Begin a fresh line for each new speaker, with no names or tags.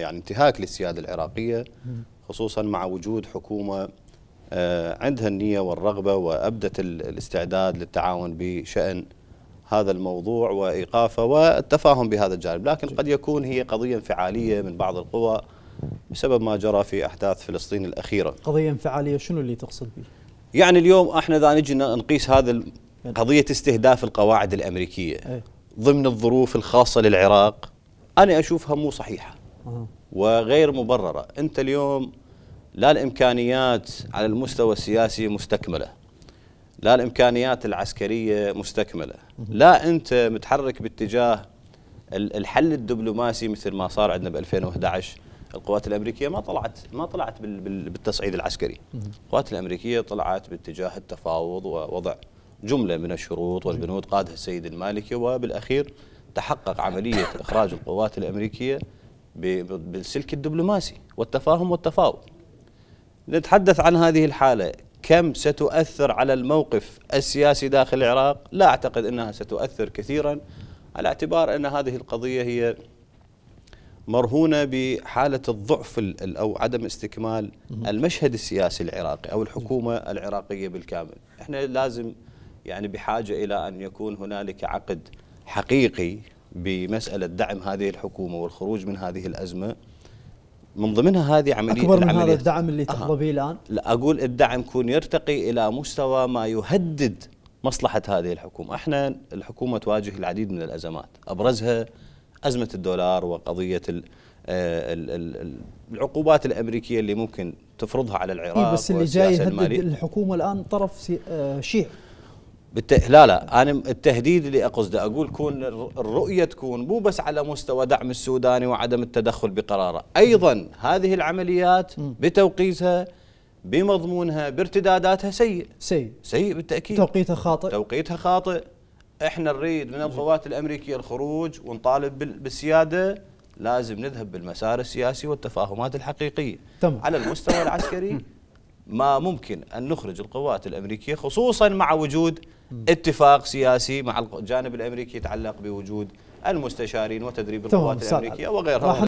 يعني انتهاك للسياده العراقيه خصوصا مع وجود حكومه آه، عندها النيه والرغبه وابدت الاستعداد للتعاون بشان هذا الموضوع وايقافه والتفاهم بهذا الجانب، لكن قد يكون هي قضيه انفعاليه من بعض القوى بسبب ما جرى في احداث فلسطين الاخيره. قضيه انفعاليه شنو اللي تقصد به؟ يعني اليوم احنا اذا نجي نقيس هذا يعني قضيه استهداف القواعد الامريكيه إيه. ضمن الظروف الخاصه للعراق انا اشوفها مو صحيحه. وغير مبررة أنت اليوم لا الإمكانيات على المستوى السياسي مستكملة لا الإمكانيات العسكرية مستكملة لا أنت متحرك باتجاه الحل الدبلوماسي مثل ما صار عندنا ب 2011 القوات الامريكيه ما طلعت ما طلعت بالتصعيد العسكري القوات الامريكيه طلعت باتجاه التفاوض ووضع جمله من الشروط والبنود قادها السيد المالكي وبالاخير تحقق عمليه اخراج القوات الامريكيه بالسلك الدبلوماسي والتفاهم والتفاوض نتحدث عن هذه الحالة كم ستؤثر على الموقف السياسي داخل العراق لا أعتقد أنها ستؤثر كثيرا على اعتبار أن هذه القضية هي مرهونة بحالة الضعف أو عدم استكمال المشهد السياسي العراقي أو الحكومة العراقية بالكامل احنا لازم يعني بحاجة إلى أن يكون هنالك عقد حقيقي بمسألة دعم هذه الحكومة والخروج من هذه الأزمة من ضمنها هذه عملية أكبر من هذا الدعم اللي تحظى به الآن؟ لا أقول الدعم يكون يرتقي إلى مستوى ما يهدد مصلحة هذه الحكومة احنا الحكومة تواجه العديد من الأزمات أبرزها أزمة الدولار وقضية الـ آه، الـ الـ العقوبات الأمريكية اللي ممكن تفرضها على العراق إيه بس اللي جاي يهدد المالية. الحكومة الآن طرف آه، شيعي بالت... لا لا انا التهديد اللي اقصده اقول كون الرؤيه تكون مو بس على مستوى دعم السوداني وعدم التدخل بقراره، ايضا هذه العمليات بتوقيتها بمضمونها بارتداداتها سيء سيء سيء بالتاكيد توقيتها خاطئ توقيتها خاطئ احنا نريد من القوات الامريكيه الخروج ونطالب بالسياده لازم نذهب بالمسار السياسي والتفاهمات الحقيقيه تم على المستوى العسكري ما ممكن أن نخرج القوات الأمريكية خصوصا مع وجود اتفاق سياسي مع الجانب الأمريكي يتعلق بوجود المستشارين وتدريب القوات الأمريكية وغيرها